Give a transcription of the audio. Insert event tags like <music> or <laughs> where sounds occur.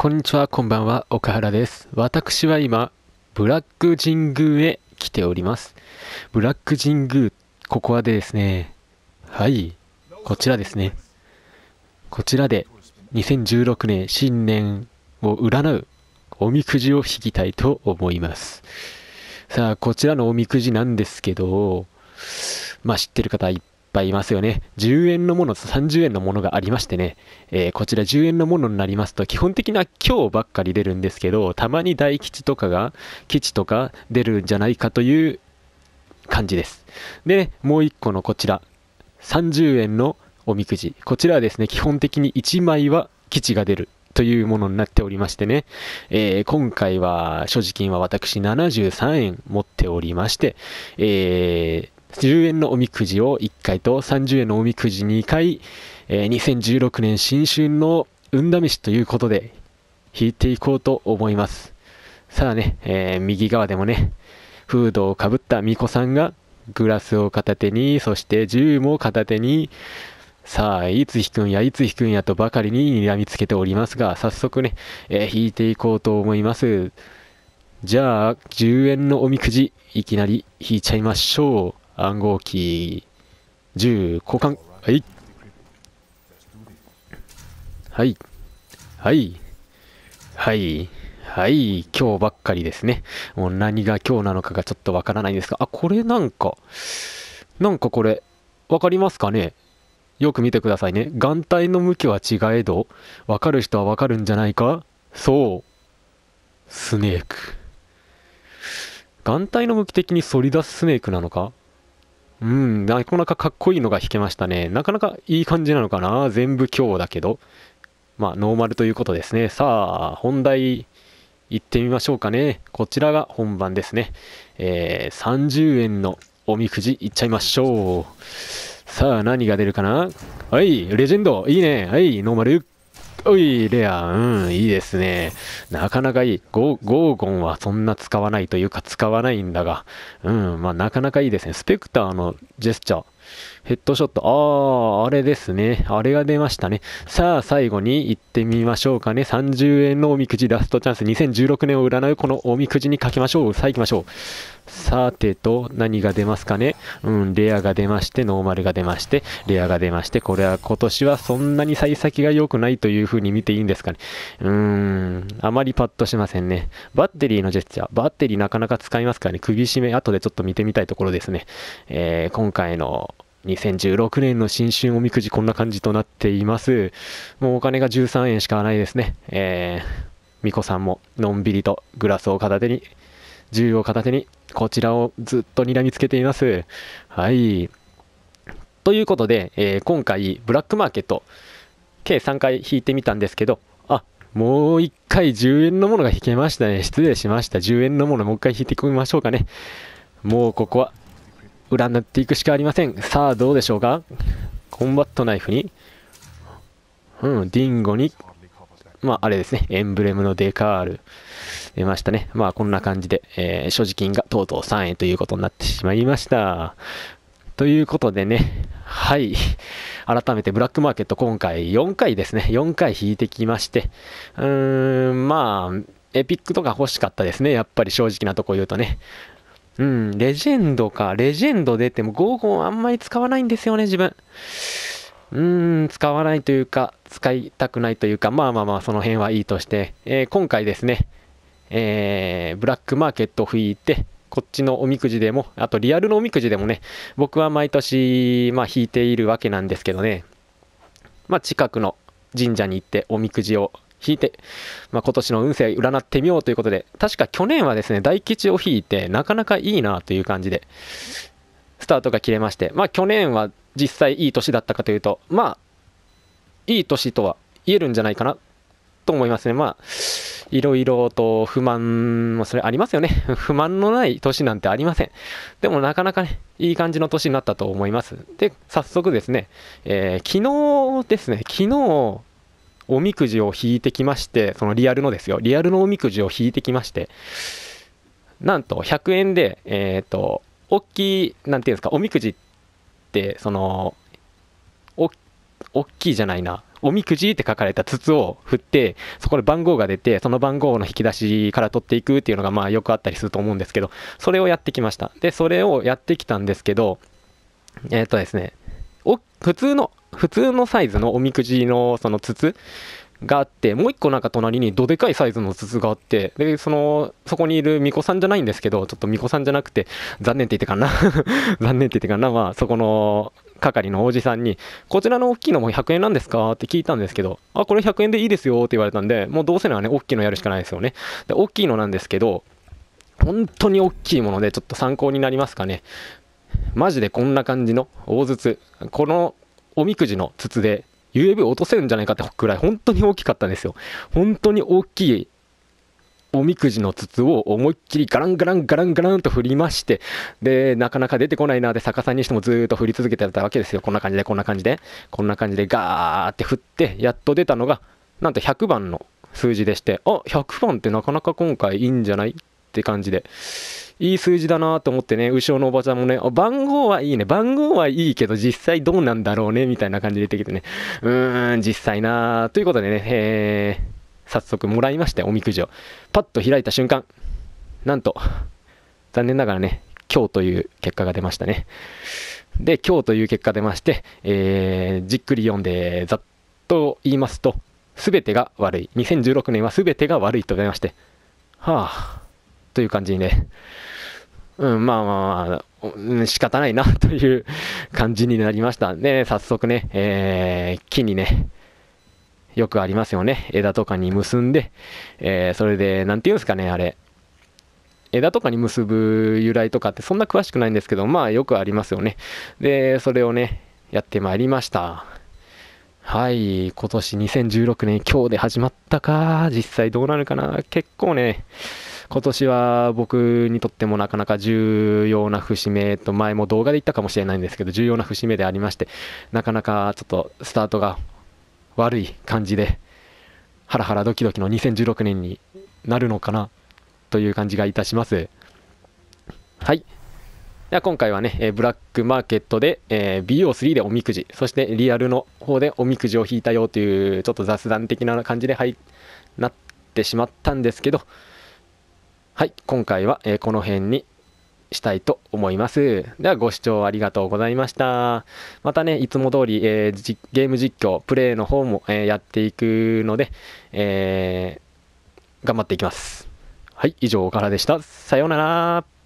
こんにちは、こんばんは、岡原です。私は今、ブラック神宮へ来ております。ブラック神宮、ここはでですね、はい、こちらですね。こちらで、2016年新年を占うおみくじを引きたいと思います。さあ、こちらのおみくじなんですけど、まあ知ってる方いっぱいいますよね。10円のものと30円のものがありましてね、えー、こちら10円のものになりますと、基本的な今日ばっかり出るんですけど、たまに大吉とかが、吉とか出るんじゃないかという感じです。で、ね、もう1個のこちら、30円のおみくじ。こちらはですね、基本的に1枚は吉が出るというものになっておりましてね、えー、今回は所持金は私73円持っておりまして、えー10円のおみくじを1回と30円のおみくじ2回、えー、2016年新春の運試しということで引いていこうと思います。さあね、えー、右側でもね、フードをかぶった巫女さんがグラスを片手に、そして銃も片手に、さあ、いつ引くんや、いつ引くんやとばかりに睨みつけておりますが、早速ね、えー、引いていこうと思います。じゃあ、10円のおみくじ、いきなり引いちゃいましょう。暗号機10交換はいはいはいはいはい今日ばっかりですねもう何が今日なのかがちょっとわからないんですがあこれなんかなんかこれわかりますかねよく見てくださいね眼帯の向きは違えどわかる人はわかるんじゃないかそうスネーク眼帯の向き的に反り出すスネークなのかうん、なかなかかっこいいのが弾けましたね。なかなかいい感じなのかな。全部今日だけど。まあ、ノーマルということですね。さあ、本題行ってみましょうかね。こちらが本番ですね。えー、30円のおみくじいっちゃいましょう。さあ、何が出るかなはい、レジェンド。いいね。はい、ノーマル。おい、レア、うん、いいですね。なかなかいい。ゴーゴンはそんな使わないというか使わないんだが、うん、まあなかなかいいですね。スペクターのジェスチャー。ヘッドショット。ああ、あれですね。あれが出ましたね。さあ、最後に行ってみましょうかね。30円のおみくじラストチャンス。2016年を占うこのおみくじに書きましょう。さあ、行きましょう。さてと、何が出ますかね。うん、レアが出まして、ノーマルが出まして、レアが出まして、これは今年はそんなに幸先が良くないという風に見ていいんですかね。うーん、あまりパッとしませんね。バッテリーのジェスチャー。バッテリーなかなか使いますからね。首絞め、後でちょっと見てみたいところですね。えー、今回の2016年の新春おみくじこんな感じとなっています。もうお金が13円しかないですね。えー、みこさんものんびりとグラスを片手に、銃を片手に、こちらをずっと睨みつけています。はい。ということで、えー、今回、ブラックマーケット、計3回引いてみたんですけど、あ、もう1回10円のものが引けましたね。失礼しました。10円のものもう1回引いてみましょうかね。もうここは占っていくしかありません。さあ、どうでしょうかコンバットナイフに、うん、ディンゴに、まあ、あれですね、エンブレムのデカール、出ましたね。まあ、こんな感じで、えー、所持金がとうとう3円ということになってしまいました。ということでね、はい。改めてブラックマーケット今回4回ですね。4回引いてきまして。うーん、まあ、エピックとか欲しかったですね。やっぱり正直なとこ言うとね。うん、レジェンドか。レジェンドでってもゴーゴンあんまり使わないんですよね、自分。うーん、使わないというか、使いたくないというか、まあまあまあ、その辺はいいとして、えー、今回ですね、えー、ブラックマーケットを引いて、こっちのおみくじでも、あとリアルのおみくじでもね、僕は毎年、まあ、引いているわけなんですけどね、まあ、近くの神社に行っておみくじを引いて、まあ、今年の運勢占ってみようということで、確か去年はですね、大吉を引いて、なかなかいいなという感じで、スタートが切れまして、まあ、去年は実際いい年だったかというと、まあ、いい年とは言えるんじゃないかなと思いますね。まあ、いろいろと不満もそれありますよね。<laughs> 不満のない年なんてありません。でもなかなかね、いい感じの年になったと思います。で、早速ですね、えー、昨日ですね、昨日、おみくじを引いてきまして、そのリアルのですよ、リアルのおみくじを引いてきまして、なんと100円で、えっ、ー、と、大きい、なんていうんですか、おみくじって、その、お、大きいじゃないな。おみくじって書かれた筒を振って、そこで番号が出て、その番号の引き出しから取っていくっていうのが、まあよくあったりすると思うんですけど、それをやってきました。で、それをやってきたんですけど、えっ、ー、とですね、お普通の、普通のサイズのおみくじのその筒があって、もう一個なんか隣にどでかいサイズの筒があって、で、その、そこにいる巫女さんじゃないんですけど、ちょっと巫女さんじゃなくて、残念って言ってかな <laughs> 残念って言ってかな。まあ、そこの、係のおじさんに、こちらの大きいのも100円なんですかって聞いたんですけど、あ、これ100円でいいですよって言われたんで、もうどうせならね、大きいのやるしかないですよね。で、大きいのなんですけど、本当に大きいもので、ちょっと参考になりますかね。マジでこんな感じの大筒、このおみくじの筒で UAV 落とせるんじゃないかってくらい本当に大きかったんですよ。本当に大きいおみくじの筒を思いっきりガランガランガランガランと振りまして、で、なかなか出てこないなで逆さにしてもずっと振り続けてたわけですよ。こんな感じで、こんな感じで、こんな感じでガーって振って、やっと出たのが、なんと100番の数字でして、あ、100番ってなかなか今回いいんじゃないって感じで。いい数字だなと思ってね、後ろのおばちゃんもね、番号はいいね、番号はいいけど実際どうなんだろうね、みたいな感じで出てきてね、うーん、実際なということでね、えー、早速もらいましたよ、おみくじを。パッと開いた瞬間、なんと、残念ながらね、今日という結果が出ましたね。で、今日という結果出まして、えー、じっくり読んで、ざっと言いますと、すべてが悪い。2016年はすべてが悪いと出まして、はぁ、あ、という感じにね、うん、まあまあまあ、うん、仕方ないなという感じになりました。で、早速ね、えー、木にね、よくありますよね。枝とかに結んで、えー、それで、何て言うんですかね、あれ。枝とかに結ぶ由来とかってそんな詳しくないんですけど、まあよくありますよね。で、それをね、やってまいりました。はい、今年2016年今日で始まったか、実際どうなるかな、結構ね、今年は僕にとってもなかなか重要な節目と、前も動画で言ったかもしれないんですけど、重要な節目でありまして、なかなかちょっとスタートが悪い感じで、ハラハラドキドキの2016年になるのかなという感じがいたします。はい。では今回はね、えブラックマーケットで、え BO3 でおみくじ、そしてリアルの方でおみくじを引いたよという、ちょっと雑談的な感じで、はい、なってしまったんですけど、はい、今回は、えこの辺にしたいと思います。ではご視聴ありがとうございました。またね、いつも通り、えー、ゲーム実況、プレイの方も、えー、やっていくので、えー、頑張っていきます。はい、以上からでした。さようなら。